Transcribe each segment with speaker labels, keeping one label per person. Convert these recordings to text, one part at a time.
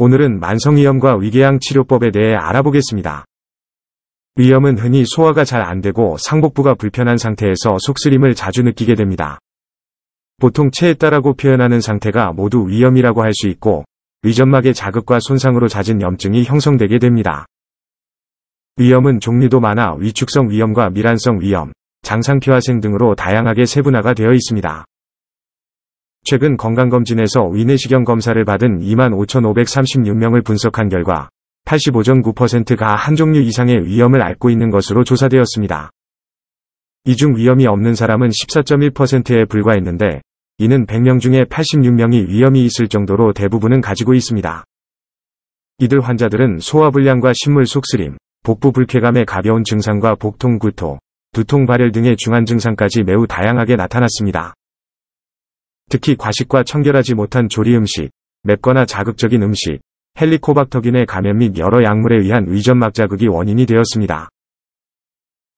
Speaker 1: 오늘은 만성위염과 위궤양 치료법에 대해 알아보겠습니다. 위염은 흔히 소화가 잘 안되고 상복부가 불편한 상태에서 속쓰림을 자주 느끼게 됩니다. 보통 체했다라고 표현하는 상태가 모두 위염이라고 할 수 있고 위점막의 자극과 손상으로 잦은 염증이 형성되게 됩니다. 위염은 종류도 많아 위축성 위염과 밀환성 위염, 장상피화생 등으로 다양하게 세분화가 되어 있습니다. 최근 건강검진에서 위내시경 검사를 받은 25,536명을 분석한 결과 85.9%가 한 종류 이상의 위염을 앓고 있는 것으로 조사되었습니다. 이 중 위염이 없는 사람은 14.1%에 불과했는데 이는 100명 중에 86명이 위염이 있을 정도로 대부분은 가지고 있습니다. 이들 환자들은 소화불량과 식물 속쓰림, 복부 불쾌감의 가벼운 증상과 복통 구토, 두통 발열 등의 중한 증상까지 매우 다양하게 나타났습니다. 특히 과식과 청결하지 못한 조리 음식, 맵거나 자극적인 음식, 헬리코박터균의 감염 및 여러 약물에 의한 위점막 자극이 원인이 되었습니다.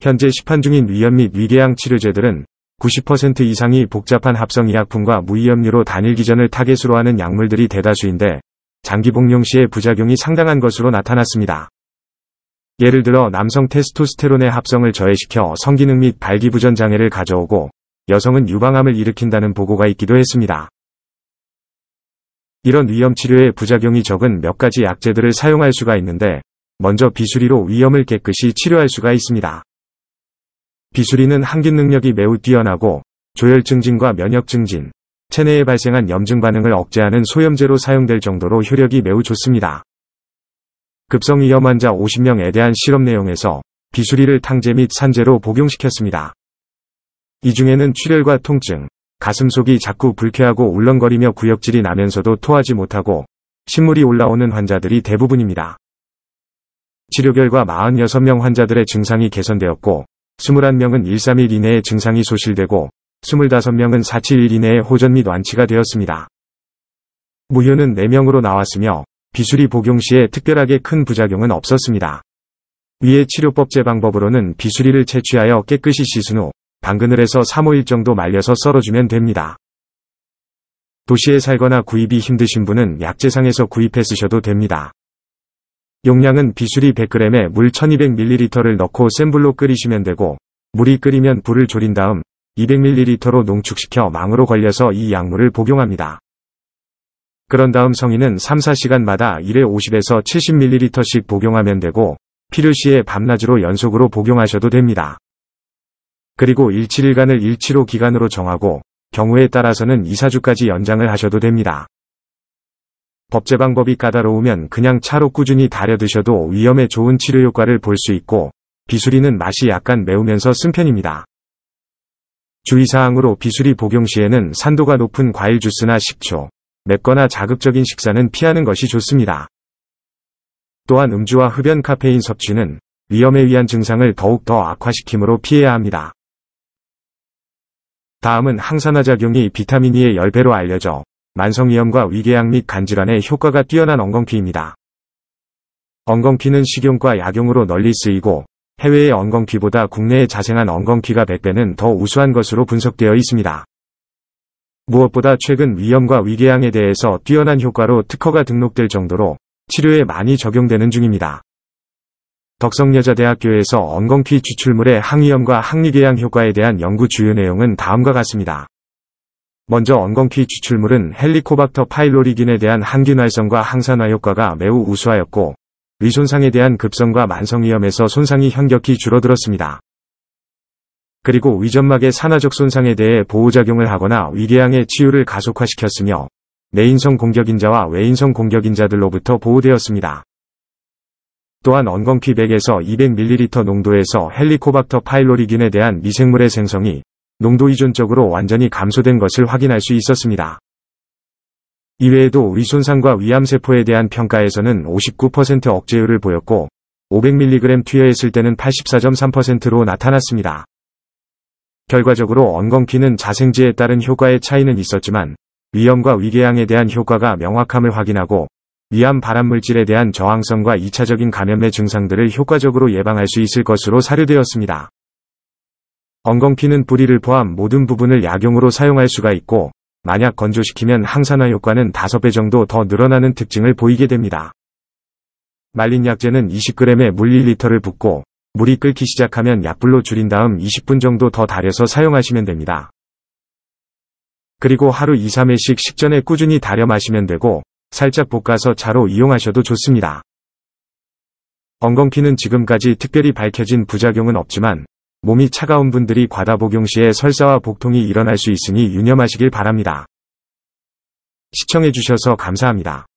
Speaker 1: 현재 시판 중인 위염 및 위궤양 치료제들은 90% 이상이 복잡한 합성의약품과 무위염류로 단일 기전을 타겟으로 하는 약물들이 대다수인데 장기 복용 시에 부작용이 상당한 것으로 나타났습니다. 예를 들어 남성 테스토스테론의 합성을 저해시켜 성기능 및 발기부전 장애를 가져오고 여성은 유방암을 일으킨다는 보고가 있기도 했습니다. 이런 위염 치료에 부작용이 적은 몇 가지 약재들을 사용할 수가 있는데 먼저 비수리로 위염을 깨끗이 치료할 수가 있습니다. 비수리는 항균 능력이 매우 뛰어나고 조혈 증진과 면역 증진, 체내에 발생한 염증 반응을 억제하는 소염제로 사용될 정도로 효력이 매우 좋습니다. 급성위염 환자 50명에 대한 실험 내용에서 비수리를 탕제 및 산제로 복용시켰습니다. 이 중에는 출혈과 통증, 가슴속이 자꾸 불쾌하고 울렁거리며 구역질이 나면서도 토하지 못하고 신물이 올라오는 환자들이 대부분입니다. 치료 결과 46명 환자들의 증상이 개선되었고 21명은 1 3일 이내에 증상이 소실되고 25명은 4 7일 이내에 호전 및 완치가 되었습니다. 무효는 4명으로 나왔으며 비수리 복용 시에 특별하게 큰 부작용은 없었습니다. 위의 치료법 제방법으로는 비수리를 채취하여 깨끗이 씻은 후 당근을해서 3-5일 정도 말려서 썰어주면 됩니다. 도시에 살거나 구입이 힘드신 분은 약재상에서 구입해 쓰셔도 됩니다. 용량은 비수리 100g에 물 1200ml를 넣고 센 불로 끓이시면 되고 물이 끓이면 불을 졸인 다음 200ml로 농축시켜 망으로 걸려서 이 약물을 복용합니다. 그런 다음 성인은 3-4시간마다 1회 50에서 70ml씩 복용하면 되고 필요시에 밤낮으로 연속으로 복용하셔도 됩니다. 그리고 일7일간을 일치로 기간으로 정하고 경우에 따라서는 이사주까지 연장을 하셔도 됩니다. 법제방법이 까다로우면 그냥 차로 꾸준히 달여 드셔도 위험에 좋은 치료 효과를 볼 수 있고 비수리는 맛이 약간 매우면서 쓴 편입니다. 주의사항으로 비수리 복용 시에는 산도가 높은 과일 주스나 식초, 맵거나 자극적인 식사는 피하는 것이 좋습니다. 또한 음주와 흡연 카페인 섭취는 위험에 의한 증상을 더욱 더 악화시키므로 피해야 합니다. 다음은 항산화작용이 비타민 E의 10배로 알려져 만성위염과 위궤양 및 간질환에 효과가 뛰어난 엉겅퀴입니다. 엉겅퀴는 식용과 약용으로 널리 쓰이고 해외의 엉겅퀴보다 국내에 자생한 엉겅퀴가 100배는 더 우수한 것으로 분석되어 있습니다. 무엇보다 최근 위염과 위궤양에 대해서 뛰어난 효과로 특허가 등록될 정도로 치료에 많이 적용되는 중입니다. 덕성여자대학교에서 엉겅퀴 추출물의 항위염과 항리궤양 효과에 대한 연구 주요 내용은 다음과 같습니다. 먼저 엉겅퀴 추출물은 헬리코박터 파일로리긴에 대한 항균활성과 항산화 효과가 매우 우수하였고 위손상에 대한 급성과 만성위염에서 손상이 현격히 줄어들었습니다. 그리고 위점막의 산화적 손상에 대해 보호작용을 하거나 위궤양의 치유를 가속화시켰으며 내인성 공격인자와 외인성 공격인자들로부터 보호되었습니다. 또한 언건피 백에서 200ml 농도에서 헬리코박터 파일로리균에 대한 미생물의 생성이 농도 이전적으로 완전히 감소된 것을 확인할 수 있었습니다. 이외에도 위손상과 위암세포에 대한 평가에서는 59% 억제율을 보였고 500mg 투여했을 때는 84.3%로 나타났습니다. 결과적으로 언건키는 자생지에 따른 효과의 차이는 있었지만 위염과 위궤양에 대한 효과가 명확함을 확인하고 위암 발암물질에 대한 저항성과 2차적인 감염의 증상들을 효과적으로 예방할 수 있을 것으로 사료되었습니다. 엉겅피는 뿌리를 포함 모든 부분을 약용으로 사용할 수가 있고 만약 건조시키면 항산화 효과는 5배 정도 더 늘어나는 특징을 보이게 됩니다. 말린 약재는 20g에 물 1리터를 붓고 물이 끓기 시작하면 약불로 줄인 다음 20분 정도 더 달여서 사용하시면 됩니다. 그리고 하루 2-3회씩 식전에 꾸준히 달여 마시면 되고 살짝 볶아서 자로 이용하셔도 좋습니다. 엉겅퀴는 지금까지 특별히 밝혀진 부작용은 없지만 몸이 차가운 분들이 과다 복용 시에 설사와 복통이 일어날 수 있으니 유념하시길 바랍니다. 시청해주셔서 감사합니다.